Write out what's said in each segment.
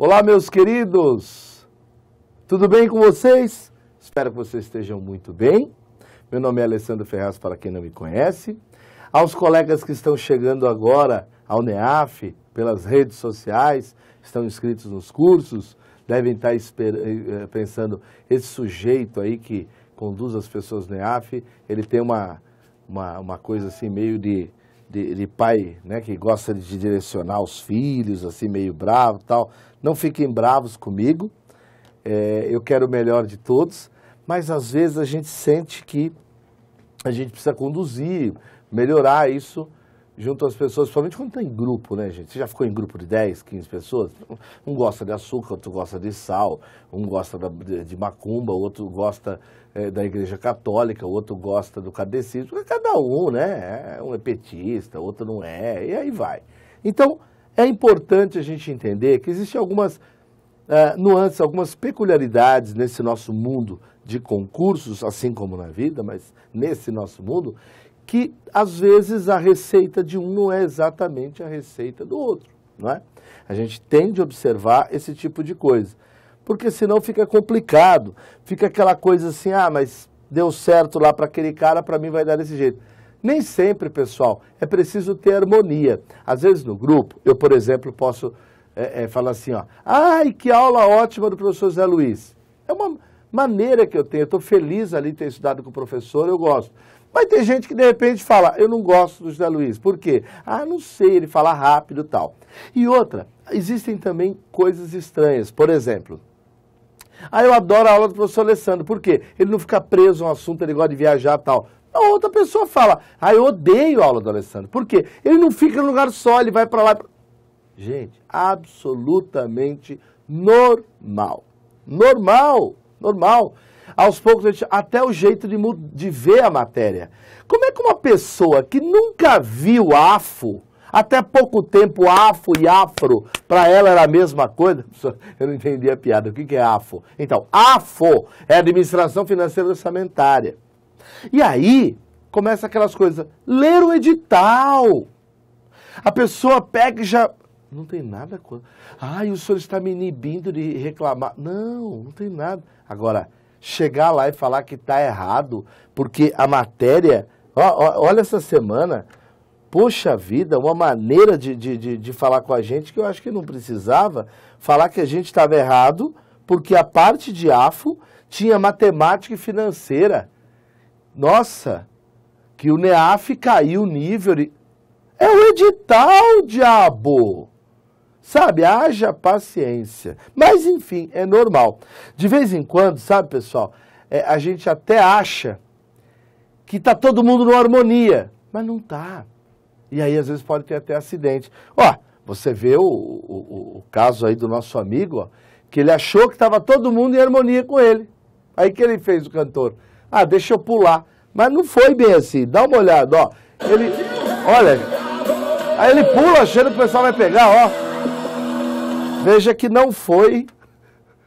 Olá, meus queridos! Tudo bem com vocês? Espero que vocês estejam muito bem. Meu nome é Alessandro Ferraz, para quem não me conhece. Aos colegas que estão chegando agora ao NEAF, pelas redes sociais, estão inscritos nos cursos, devem estar eh, eh, pensando, esse sujeito aí que conduz as pessoas no NEAF, ele tem uma, uma, uma coisa assim meio de de, de, pai né, que gosta de direcionar os filhos, assim, meio bravo tal. Não fiquem bravos comigo, é, eu quero o melhor de todos, mas às vezes a gente sente que a gente precisa conduzir, melhorar isso junto às pessoas, principalmente quando está em grupo, né, gente? Você já ficou em grupo de 10, 15 pessoas? Um gosta de açúcar, outro gosta de sal, um gosta de, de macumba, outro gosta é, da igreja católica, outro gosta do É Cada um, né? É um é petista, outro não é, e aí vai. Então, é importante a gente entender que existem algumas eh, nuances, algumas peculiaridades nesse nosso mundo de concursos, assim como na vida, mas nesse nosso mundo, que às vezes a receita de um não é exatamente a receita do outro, não é? A gente tem de observar esse tipo de coisa, porque senão fica complicado, fica aquela coisa assim, ah, mas deu certo lá para aquele cara, para mim vai dar desse jeito. Nem sempre, pessoal, é preciso ter harmonia. Às vezes no grupo, eu, por exemplo, posso é, é, falar assim, ó, ai, que aula ótima do professor Zé Luiz. É uma maneira que eu tenho, eu estou feliz ali ter estudado com o professor, eu gosto. Mas tem gente que de repente fala, eu não gosto do José Luiz. Por quê? Ah, não sei, ele fala rápido e tal. E outra, existem também coisas estranhas. Por exemplo, ah, eu adoro a aula do professor Alessandro. Por quê? Ele não fica preso a um assunto, ele gosta de viajar e tal. A outra pessoa fala, ah, eu odeio a aula do Alessandro. Por quê? Ele não fica no lugar só, ele vai para lá. Gente, absolutamente normal. Normal, normal aos poucos, gente, até o jeito de, de ver a matéria. Como é que uma pessoa que nunca viu afo, até pouco tempo, afo e afro, para ela era a mesma coisa. Eu não entendi a piada. O que é afo? Então, afo é administração financeira orçamentária. E aí, começa aquelas coisas. Ler o edital. A pessoa pega e já. Não tem nada. Ai, o senhor está me inibindo de reclamar. Não, não tem nada. Agora, chegar lá e falar que está errado, porque a matéria. Ó, ó, olha essa semana, poxa vida, uma maneira de, de, de, de, falar com a gente que eu acho que não precisava falar que a gente estava errado, porque a parte de AFO tinha matemática e financeira. Nossa, que o NEAF caiu o nível. E... É o edital, diabo! Sabe, haja paciência. Mas, enfim, é normal. De vez em quando, sabe, pessoal, é, a gente até acha que está todo mundo numa harmonia, mas não está. E aí, às vezes, pode ter até acidente. Ó, você vê o, o, o caso aí do nosso amigo, ó, que ele achou que estava todo mundo em harmonia com ele. Aí que ele fez o cantor? Ah, deixa eu pular. Mas não foi bem assim. Dá uma olhada, ó. Ele, olha. Aí ele pula achando que o pessoal vai pegar, ó. Veja que não foi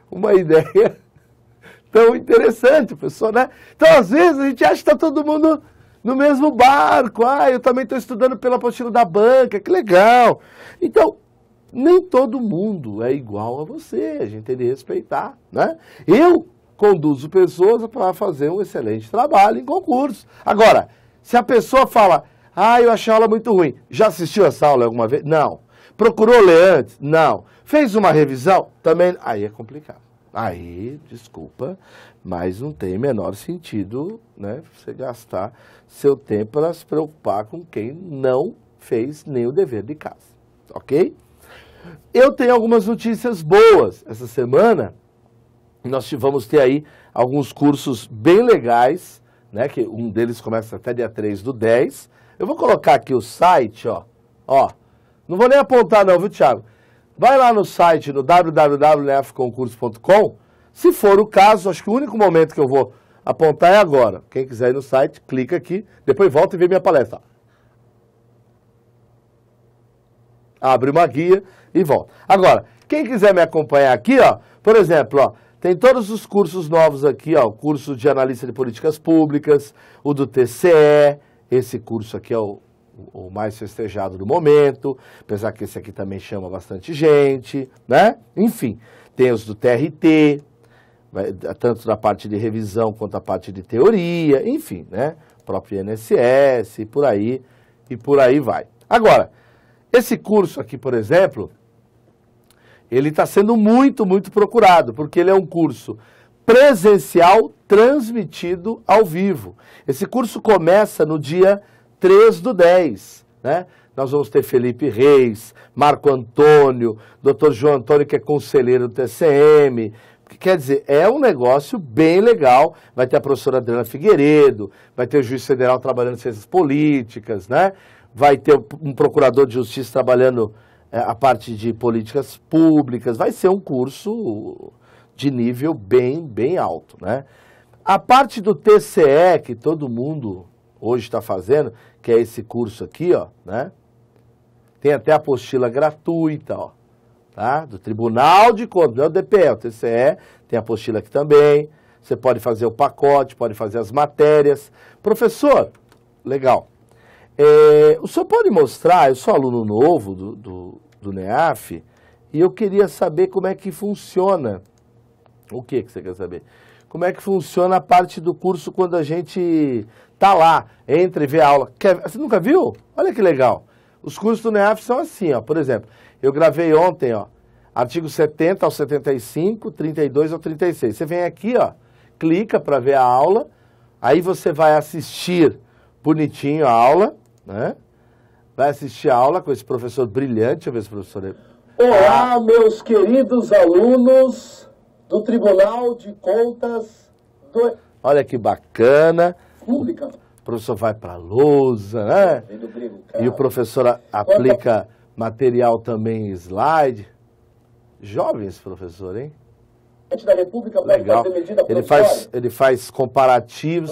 uma ideia tão interessante, pessoal, né? Então, às vezes, a gente acha que está todo mundo no mesmo barco. Ah, eu também estou estudando pela apostila da banca, que legal. Então, nem todo mundo é igual a você, a gente tem de respeitar, né? Eu conduzo pessoas para fazer um excelente trabalho em concurso. Agora, se a pessoa fala, ah, eu achei a aula muito ruim, já assistiu essa aula alguma vez? Não. Procurou ler antes? Não. Fez uma revisão? Também. Aí é complicado. Aí, desculpa, mas não tem menor sentido né, você gastar seu tempo para se preocupar com quem não fez nem o dever de casa. Ok? Eu tenho algumas notícias boas. Essa semana nós vamos ter aí alguns cursos bem legais, né? Que um deles começa até dia 3 do 10. Eu vou colocar aqui o site, ó. Ó, não vou nem apontar não, viu, Thiago? Vai lá no site no www.nefconcurso.com. Se for o caso, acho que o único momento que eu vou apontar é agora. Quem quiser ir no site, clica aqui, depois volta e vê minha palestra. Abre uma guia e volta. Agora, quem quiser me acompanhar aqui, ó, por exemplo, ó, tem todos os cursos novos aqui, ó, o curso de analista de políticas públicas, o do TCE, esse curso aqui é o o mais festejado do momento, apesar que esse aqui também chama bastante gente, né? Enfim, tem os do TRT, tanto da parte de revisão quanto a parte de teoria, enfim, né? O próprio INSS, e por aí, e por aí vai. Agora, esse curso aqui, por exemplo, ele está sendo muito, muito procurado, porque ele é um curso presencial transmitido ao vivo. Esse curso começa no dia 3 do 10, né? Nós vamos ter Felipe Reis, Marco Antônio, Dr. João Antônio, que é conselheiro do TCM. Quer dizer, é um negócio bem legal. Vai ter a professora Adriana Figueiredo, vai ter o juiz federal trabalhando em ciências políticas, né? Vai ter um procurador de justiça trabalhando eh, a parte de políticas públicas. Vai ser um curso de nível bem, bem alto, né? A parte do TCE, que todo mundo hoje está fazendo, que é esse curso aqui, ó, né? Tem até apostila gratuita, ó, tá? Do Tribunal de Contas, não é o DPE, é o TCE, tem apostila aqui também. Você pode fazer o pacote, pode fazer as matérias. Professor, legal. É, o senhor pode mostrar, eu sou aluno novo do, do, do NEAF, e eu queria saber como é que funciona. O que, que você quer saber? como é que funciona a parte do curso quando a gente tá lá, entra e vê a aula. Quer, você nunca viu? Olha que legal. Os cursos do NEAF são assim, ó. Por exemplo, eu gravei ontem, ó, artigo 70 ao 75, 32 ao 36. Você vem aqui, ó, clica para ver a aula, aí você vai assistir bonitinho a aula, né? Vai assistir a aula com esse professor brilhante, deixa eu ver se o professor... É Olá, meus queridos alunos do Tribunal de Contas do... Olha que bacana. Pública. O professor vai para a lousa, né? e o professor aplica material também em slide. Jovem esse professor, hein? da República Legal. ele faz ele faz comparativos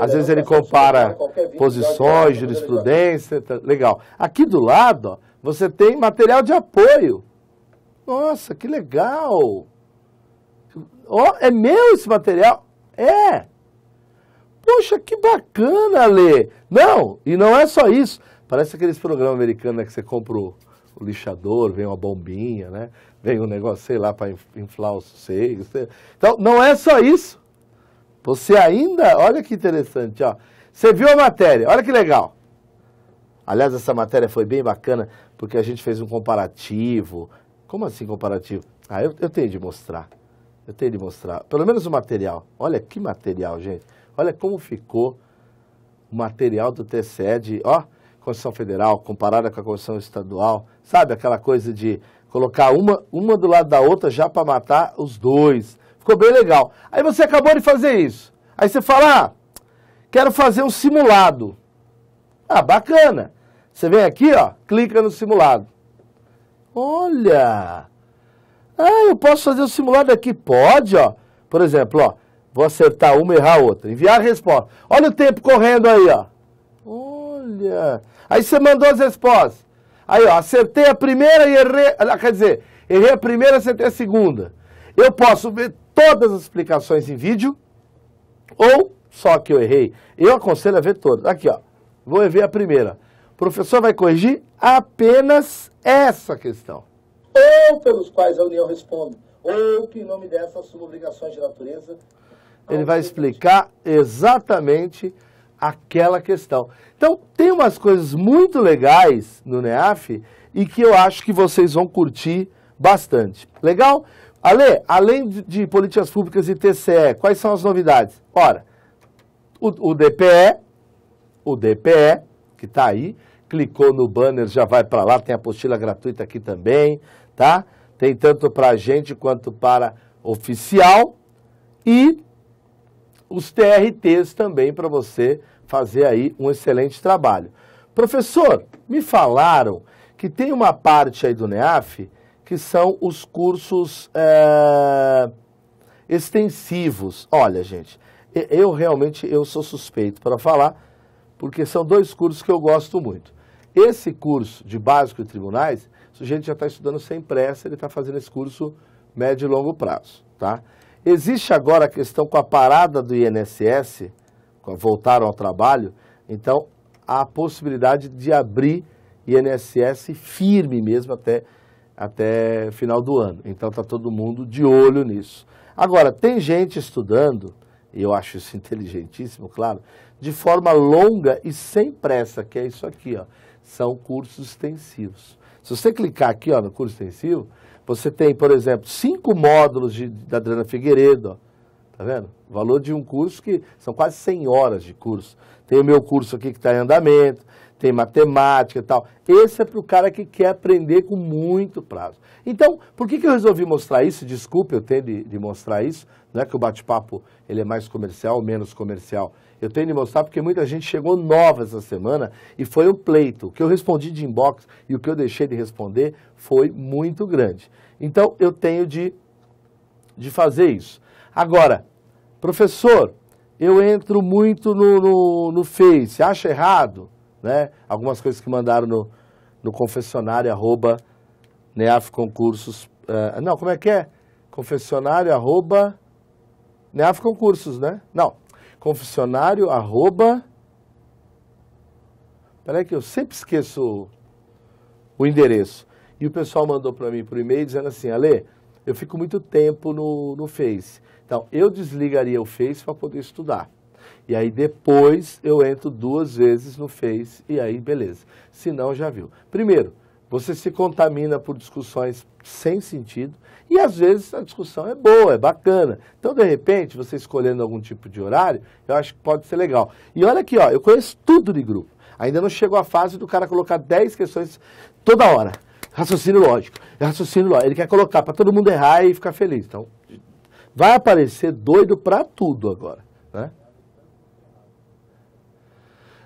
às vezes ele compara posições jurisprudência tá, legal aqui do lado ó, você tem material de apoio nossa que legal Ó, oh, é meu esse material? É. Poxa, que bacana, Lê. Não, e não é só isso. Parece aqueles programas americanos né, que você compra o, o, lixador, vem uma bombinha, né? Vem um negócio, sei lá, para inflar os seios. Né? Então, não é só isso. Você ainda, olha que interessante, ó. Você viu a matéria, olha que legal. Aliás, essa matéria foi bem bacana, porque a gente fez um comparativo. Como assim comparativo? Ah, eu, eu tenho de mostrar. Eu tenho de mostrar, pelo menos o material. Olha que material, gente. Olha como ficou o material do TCE de, ó, Constituição Federal comparada com a Constituição Estadual. Sabe aquela coisa de colocar uma, uma do lado da outra já para matar os dois. Ficou bem legal. Aí você acabou de fazer isso. Aí você fala, ah, quero fazer um simulado. Ah, bacana. Você vem aqui, ó, clica no simulado. Olha! Ah, eu posso fazer o simulado aqui. Pode, ó. Por exemplo, ó. Vou acertar uma e errar a outra. Enviar a resposta. Olha o tempo correndo aí, ó. Olha. Aí você mandou as respostas. Aí, ó. Acertei a primeira e errei... Ah, quer dizer, errei a primeira, acertei a segunda. Eu posso ver todas as explicações em vídeo ou só que eu errei. Eu aconselho a ver todas. Aqui, ó. Vou ver a primeira. O professor vai corrigir apenas essa questão ou pelos quais a União responde, ou que em nome dessas assuma obrigações de natureza. Ele vai explicar exatamente aquela questão. Então, tem umas coisas muito legais no NEAF e que eu acho que vocês vão curtir bastante. Legal? Ale, além de políticas públicas e TCE, quais são as novidades? Ora, o, o DPE, o DPE, que está aí, clicou no banner, já vai para lá, tem apostila gratuita aqui também, tá? Tem tanto para a gente quanto para oficial e os TRTs também para você fazer aí um excelente trabalho. Professor, me falaram que tem uma parte aí do NEAF que são os cursos é, extensivos. Olha, gente, eu realmente eu sou suspeito para falar, porque são dois cursos que eu gosto muito. Esse curso de básico de tribunais, o sujeito já está estudando sem pressa, ele está fazendo esse curso médio e longo prazo. Tá? Existe agora a questão com a parada do INSS, voltaram ao trabalho, então há a possibilidade de abrir INSS firme mesmo até, até final do ano. Então está todo mundo de olho nisso. Agora, tem gente estudando, e eu acho isso inteligentíssimo, claro, de forma longa e sem pressa, que é isso aqui, ó são cursos extensivos. Se você clicar aqui ó, no curso extensivo, você tem, por exemplo, cinco módulos de, da Adriana Figueiredo. Ó, tá vendo? O valor de um curso que são quase 100 horas de curso. Tem o meu curso aqui que está em andamento, tem matemática e tal. Esse é para o cara que quer aprender com muito prazo. Então, por que, que eu resolvi mostrar isso? Desculpe eu ter de, de mostrar isso. Não é que o bate-papo ele é mais comercial, ou menos comercial. Eu tenho de mostrar porque muita gente chegou nova essa semana e foi um pleito. O que eu respondi de inbox e o que eu deixei de responder foi muito grande. Então eu tenho de, de fazer isso. Agora, professor, eu entro muito no, no, no Face, acha errado, né? Algumas coisas que mandaram no, no confessionário, arroba, neafconcursos, uh, eh, não, como é que é? Confessionário, arroba, neafconcursos, né? Não, confessionário, arroba... Peraí que eu sempre esqueço o endereço. E o pessoal mandou para mim por e-mail dizendo assim, Ale, eu fico muito tempo no, no Face. Então, eu desligaria o Face para poder estudar. E aí depois eu entro duas vezes no Face e aí beleza. Se não, já viu. Primeiro, você se contamina por discussões sem sentido e às vezes a discussão é boa, é bacana. Então, de repente, você escolhendo algum tipo de horário, eu acho que pode ser legal. E olha aqui, ó, eu conheço tudo de grupo. Ainda não chegou a fase do cara colocar 10 questões toda hora. Raciocínio lógico, é raciocínio lógico. Ele quer colocar para todo mundo errar e ficar feliz. Então, vai aparecer doido para tudo agora, né?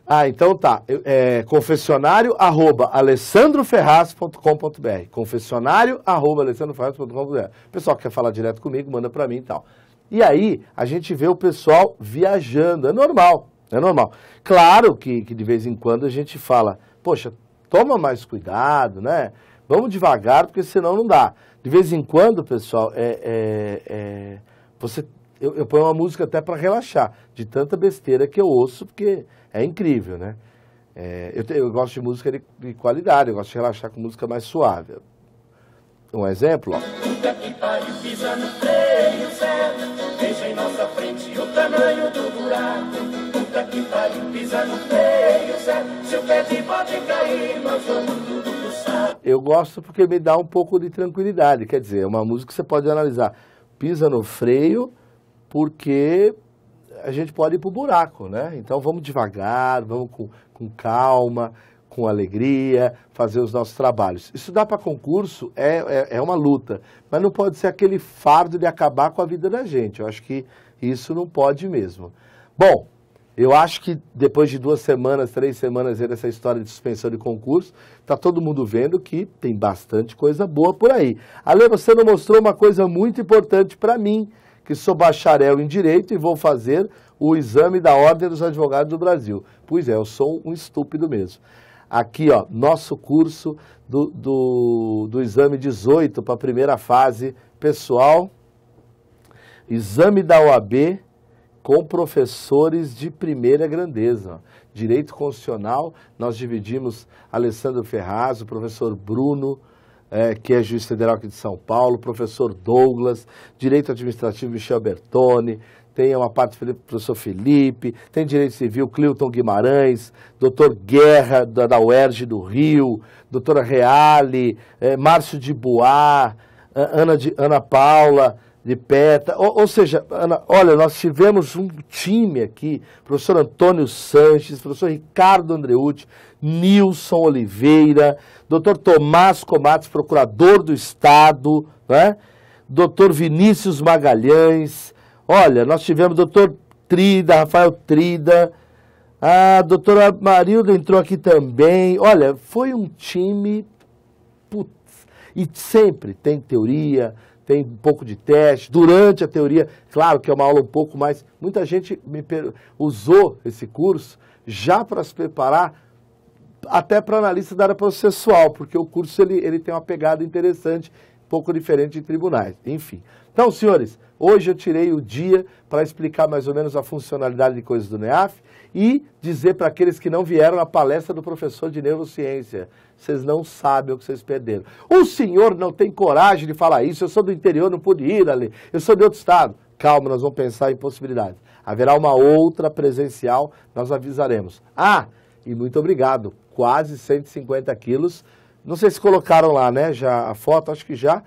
Ah, então tá. É, confessionário arroba alessandroferraz.com.br confessionário arroba alessandroferraz.com.br pessoal que quer falar direto comigo, manda para mim e tal. E aí, a gente vê o pessoal viajando. É normal, é normal. Claro que, que de vez em quando a gente fala, poxa, toma mais cuidado, né? Vamos devagar, porque senão não dá. De vez em quando, pessoal, é, é, é você, eu, eu ponho uma música até para relaxar, de tanta besteira que eu ouço, porque é incrível, né? É, eu, te, eu, gosto de música de, de, qualidade, eu gosto de relaxar com música mais suave. Um exemplo, ó. Eu gosto porque me dá um pouco de tranquilidade, quer dizer, é uma música que você pode analisar. Pisa no freio porque a gente pode ir para o buraco, né? Então vamos devagar, vamos com, com calma, com alegria, fazer os nossos trabalhos. Estudar para concurso é, é, é, uma luta, mas não pode ser aquele fardo de acabar com a vida da gente. Eu acho que isso não pode mesmo. Bom, eu acho que depois de duas semanas, três semanas, ver essa história de suspensão de concurso, está todo mundo vendo que tem bastante coisa boa por aí. Ale, você não mostrou uma coisa muito importante para mim que sou bacharel em direito e vou fazer o exame da Ordem dos Advogados do Brasil. Pois é, eu sou um estúpido mesmo. Aqui, ó, nosso curso do, do, do exame 18 para a primeira fase pessoal. Exame da OAB com professores de primeira grandeza. Direito constitucional, nós dividimos Alessandro Ferraz, o professor Bruno, é, que é juiz federal aqui de São Paulo, professor Douglas, direito administrativo Michel Bertoni, tem uma parte do professor Felipe, tem direito civil Clilton Guimarães, doutor Guerra da, da UERJ do Rio, doutora Reale, é, Márcio de Boá, Ana, de, Ana Paula, de PETA. Tá? Ou, ou seja, Ana, olha, nós tivemos um time aqui, professor Antônio Sanches, professor Ricardo Andreucci, Nilson Oliveira, doutor Tomás Comates, procurador do Estado, né? doutor Vinícius Magalhães, olha, nós tivemos doutor Trida, Rafael Trida, a doutora Marilda entrou aqui também. Olha, foi um time. Putz, e sempre tem teoria, tem um pouco de teste, durante a teoria, claro que é uma aula um pouco mais. Muita gente me usou esse curso já para se preparar até para analista da área processual, porque o curso ele, ele tem uma pegada interessante, um pouco diferente de tribunais. Enfim. Então, senhores, hoje eu tirei o dia para explicar mais ou menos a funcionalidade de coisas do NEAF e dizer para aqueles que não vieram a palestra do professor de neurociência, vocês não sabem o que vocês perderam. O senhor não tem coragem de falar isso, eu sou do interior, não pude ir ali, eu sou de outro estado. Calma, nós vamos pensar em possibilidades. Haverá uma outra presencial, nós avisaremos. Ah, e muito obrigado, quase 150 quilos. Não sei se colocaram lá, né, já a foto, acho que já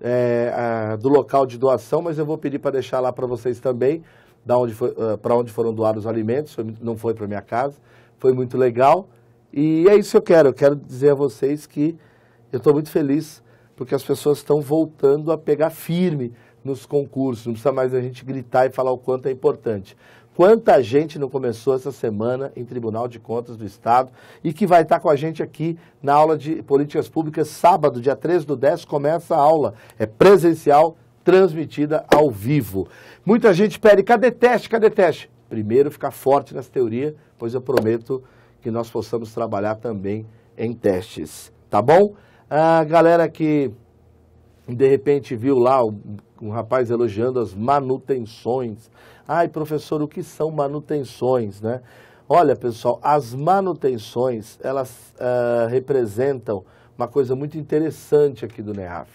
é, a, do local de doação, mas eu vou pedir para deixar lá para vocês também, ah, para onde foram doados os alimentos, foi, não foi para minha casa, foi muito legal. E é isso que eu quero, eu quero dizer a vocês que eu estou muito feliz, porque as pessoas estão voltando a pegar firme nos concursos, não precisa mais a gente gritar e falar o quanto é importante. Quanta gente não começou essa semana em Tribunal de Contas do Estado e que vai estar com a gente aqui na aula de Políticas Públicas, sábado, dia 13 do 10, começa a aula. É presencial, transmitida ao vivo. Muita gente pede, cadê teste, cadê teste? Primeiro, ficar forte nessa teoria, pois eu prometo que nós possamos trabalhar também em testes, tá bom? A galera que de repente viu lá o um rapaz elogiando as manutenções. Ai, professor, o que são manutenções, né? Olha, pessoal, as manutenções, elas uh, representam uma coisa muito interessante aqui do NEAF.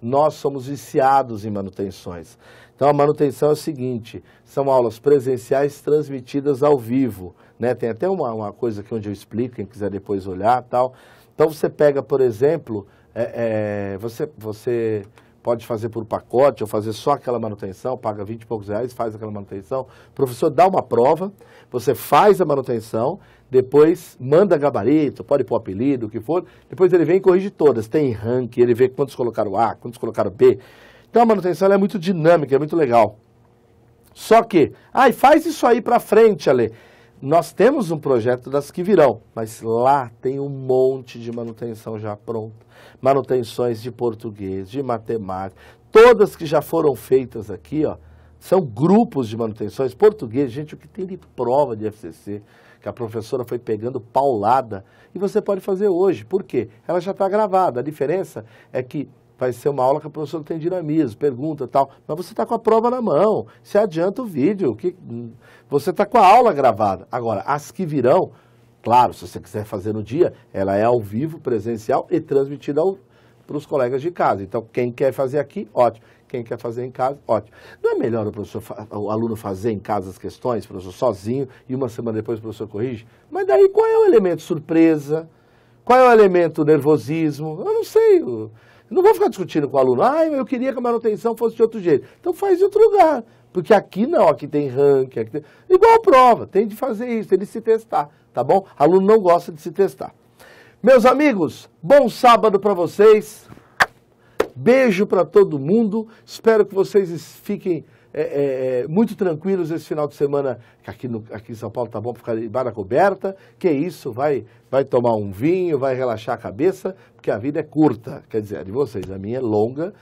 Nós somos viciados em manutenções. Então, a manutenção é o seguinte, são aulas presenciais transmitidas ao vivo. Né? Tem até uma, uma coisa aqui onde eu explico, quem quiser depois olhar tal. Então, você pega, por exemplo, é, é, você... você pode fazer por pacote ou fazer só aquela manutenção, paga 20 e poucos reais, faz aquela manutenção. O professor dá uma prova, você faz a manutenção, depois manda gabarito, pode pôr apelido, o que for, depois ele vem e corrige todas. Tem ranking, ele vê quantos colocaram A, quantos colocaram B. Então a manutenção é muito dinâmica, é muito legal. Só que, ai, faz isso aí para frente, Ale. Nós temos um projeto das que virão, mas lá tem um monte de manutenção já pronta. Manutenções de português, de matemática, todas que já foram feitas aqui, ó, são grupos de manutenções. Português, gente, o que tem de prova de FCC, que a professora foi pegando paulada, e você pode fazer hoje. Por quê? Ela já está gravada. A diferença é que vai ser uma aula que a professora tem dinamismo, pergunta tal. Mas você está com a prova na mão, você adianta o vídeo, que hum, você está com a aula gravada. Agora, as que virão, claro, se você quiser fazer no dia, ela é ao vivo, presencial e transmitida para os colegas de casa. Então, quem quer fazer aqui, ótimo. Quem quer fazer em casa, ótimo. Não é melhor o, professor, o aluno fazer em casa as questões, professor, sozinho, e uma semana depois o professor corrige? Mas daí qual é o elemento surpresa? Qual é o elemento nervosismo? Eu não sei. Não vou ficar discutindo com o aluno, ah, eu queria que a manutenção fosse de outro jeito. Então faz de outro lugar. Porque aqui não, aqui tem ranking. Aqui tem... Igual a prova, tem de fazer isso, tem de se testar, tá bom? Aluno não gosta de se testar. Meus amigos, bom sábado para vocês. Beijo para todo mundo. Espero que vocês fiquem é, é, é, muito tranquilos esse final de semana. Aqui, no, aqui em São Paulo tá bom para ficar de barra coberta. Que isso, vai, vai tomar um vinho, vai relaxar a cabeça, porque a vida é curta. Quer dizer, a de vocês, a minha é longa.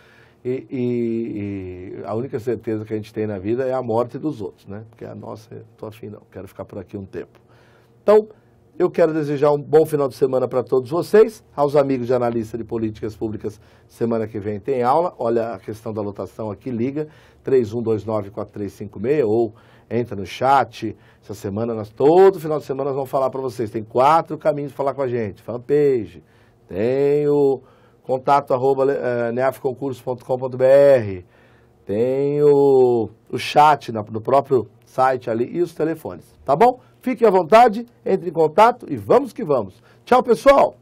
E, e, e a única certeza que a gente tem na vida é a morte dos outros, né? Porque a nossa, tô afim não, quero ficar por aqui um tempo. Então, eu quero desejar um bom final de semana para todos vocês. Aos amigos de analista de políticas públicas, semana que vem tem aula. Olha a questão da lotação aqui, liga 31294356 ou entra no chat. Essa semana, nós, todo final de semana, nós vamos falar para vocês. Tem quatro caminhos para falar com a gente. Fanpage, tem o contato arroba eh, neafconcurso.com.br, tem o, o chat no próprio site ali e os telefones, tá bom? Fique à vontade, entre em contato e vamos que vamos. Tchau, pessoal!